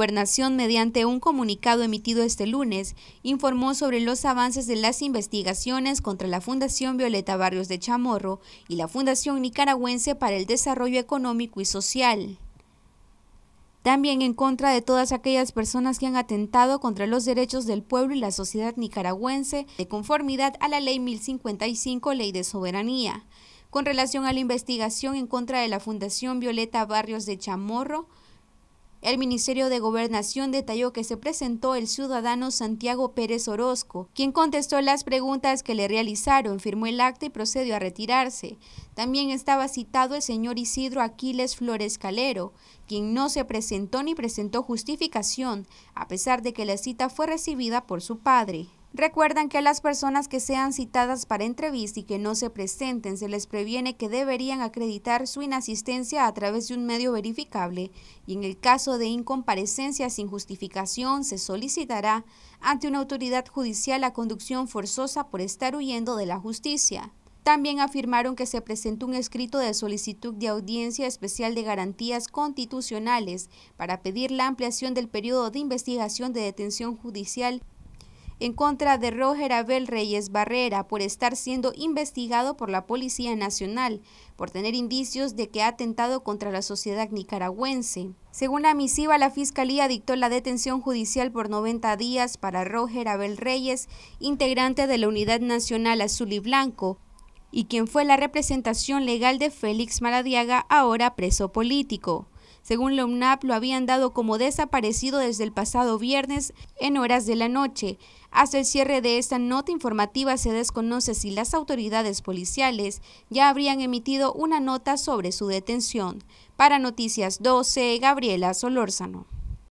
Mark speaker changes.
Speaker 1: Gobernación, mediante un comunicado emitido este lunes, informó sobre los avances de las investigaciones contra la Fundación Violeta Barrios de Chamorro y la Fundación Nicaragüense para el Desarrollo Económico y Social. También en contra de todas aquellas personas que han atentado contra los derechos del pueblo y la sociedad nicaragüense de conformidad a la Ley 1055, Ley de Soberanía. Con relación a la investigación en contra de la Fundación Violeta Barrios de Chamorro, el Ministerio de Gobernación detalló que se presentó el ciudadano Santiago Pérez Orozco, quien contestó las preguntas que le realizaron, firmó el acta y procedió a retirarse. También estaba citado el señor Isidro Aquiles Flores Calero, quien no se presentó ni presentó justificación, a pesar de que la cita fue recibida por su padre. Recuerdan que a las personas que sean citadas para entrevista y que no se presenten se les previene que deberían acreditar su inasistencia a través de un medio verificable y en el caso de incomparecencia sin justificación se solicitará ante una autoridad judicial la conducción forzosa por estar huyendo de la justicia. También afirmaron que se presentó un escrito de solicitud de audiencia especial de garantías constitucionales para pedir la ampliación del periodo de investigación de detención judicial en contra de Roger Abel Reyes Barrera por estar siendo investigado por la Policía Nacional por tener indicios de que ha atentado contra la sociedad nicaragüense. Según la misiva, la Fiscalía dictó la detención judicial por 90 días para Roger Abel Reyes, integrante de la Unidad Nacional Azul y Blanco, y quien fue la representación legal de Félix Maradiaga, ahora preso político. Según la UNAP, lo habían dado como desaparecido desde el pasado viernes en horas de la noche. Hasta el cierre de esta nota informativa se desconoce si las autoridades policiales ya habrían emitido una nota sobre su detención. Para Noticias 12, Gabriela Solórzano.